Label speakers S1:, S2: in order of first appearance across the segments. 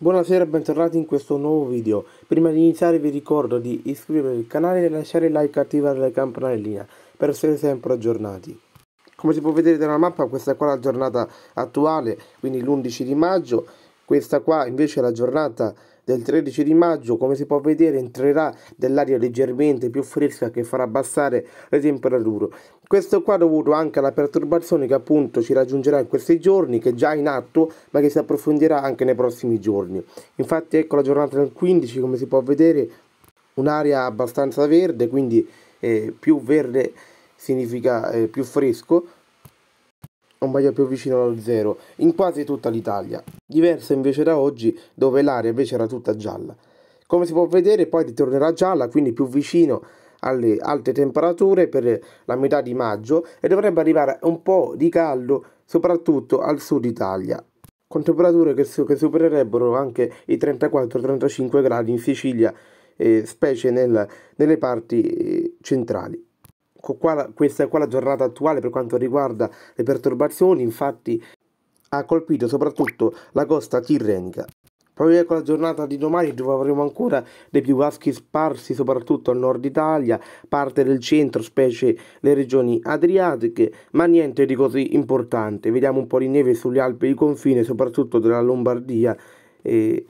S1: Buonasera e bentornati in questo nuovo video. Prima di iniziare vi ricordo di iscrivervi al canale, lasciare like e attivare la campanellina per essere sempre aggiornati. Come si può vedere dalla mappa questa qua è la giornata attuale, quindi l'11 di maggio, questa qua invece è la giornata del 13 di maggio come si può vedere entrerà dell'aria leggermente più fresca che farà abbassare le temperature. Questo qua dovuto anche alla perturbazione che appunto ci raggiungerà in questi giorni, che è già in atto, ma che si approfondirà anche nei prossimi giorni. Infatti ecco la giornata del 15, come si può vedere, un'area abbastanza verde, quindi eh, più verde significa eh, più fresco, o meglio più vicino allo zero, in quasi tutta l'Italia, diversa invece da oggi dove l'area invece era tutta gialla. Come si può vedere poi ritornerà gialla, quindi più vicino alle alte temperature per la metà di maggio e dovrebbe arrivare un po' di caldo soprattutto al sud Italia, con temperature che, che supererebbero anche i 34-35 gradi in Sicilia, eh, specie nel, nelle parti eh, centrali questa è qua la giornata attuale per quanto riguarda le perturbazioni, infatti ha colpito soprattutto la costa tirrenica. Poi ecco la giornata di domani dove avremo ancora dei più vaschi sparsi soprattutto al nord Italia, parte del centro, specie le regioni adriatiche, ma niente di così importante. Vediamo un po' di neve sulle Alpi di confine, soprattutto della Lombardia. E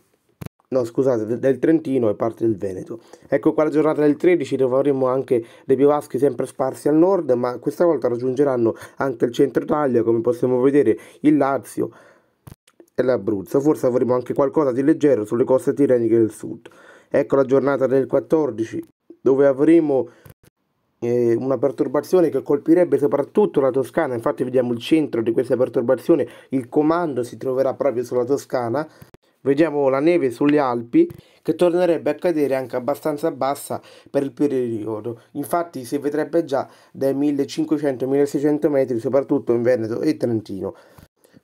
S1: no scusate, del Trentino e parte del Veneto. Ecco qua la giornata del 13 dove avremo anche dei piovaschi sempre sparsi al nord, ma questa volta raggiungeranno anche il centro Italia, come possiamo vedere il Lazio e l'Abruzzo. Forse avremo anche qualcosa di leggero sulle coste tirreniche del sud. Ecco la giornata del 14 dove avremo eh, una perturbazione che colpirebbe soprattutto la Toscana, infatti vediamo il centro di questa perturbazione, il comando si troverà proprio sulla Toscana Vediamo la neve sulle Alpi che tornerebbe a cadere anche abbastanza bassa per il periodo, infatti si vedrebbe già dai 1500-1600 metri soprattutto in Veneto e Trentino.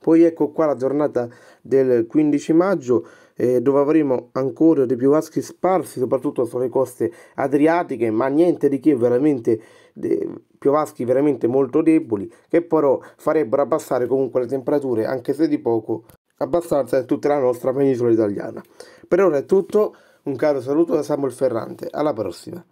S1: Poi ecco qua la giornata del 15 maggio eh, dove avremo ancora dei piovaschi sparsi soprattutto sulle coste adriatiche ma niente di che veramente de, piovaschi veramente molto deboli che però farebbero abbassare comunque le temperature anche se di poco abbastanza in tutta la nostra penisola italiana. Per ora è tutto, un caro saluto da Samuel Ferrante, alla prossima.